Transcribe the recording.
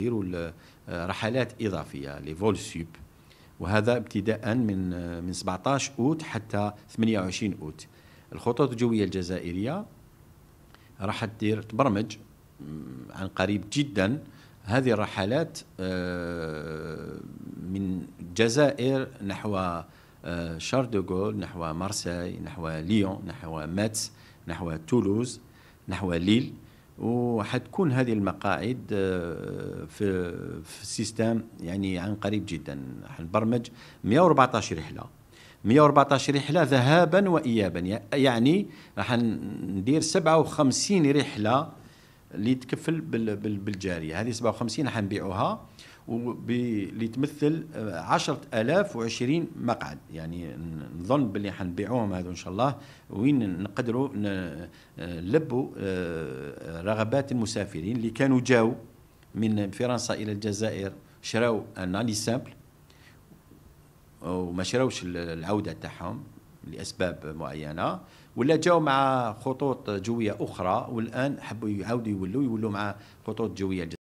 يديروا رحلات اضافيه لي فول سوب وهذا ابتداء من من 17 اوت حتى 28 اوت الخطوط الجويه الجزائريه راح تدير تبرمج عن قريب جدا هذه الرحلات آه، من الجزائر نحو آه، شارل دوغول نحو مارسيل نحو ليون نحو ماتس نحو تولوز نحو ليل وحتكون هذه المقاعد آه، في في السيستم يعني عن قريب جدا حنبرمج 114 رحله 114 رحله ذهابا وايابا يعني راح ندير 57 رحله اللي تكفل بالجاريه هذه 57 حنبيعوها اللي تمثل 10000 و20 مقعد يعني نظن باللي حنبيعوهم هذو ان شاء الله وين نقدروا نلبوا آه، رغبات المسافرين اللي كانوا جاوا من فرنسا الى الجزائر شراو ان سامبل وما شراوش العوده تاعهم لاسباب معينه ولا جاو مع خطوط جويه اخرى والان حبوا يعاودوا يولوا يولوا مع خطوط جويه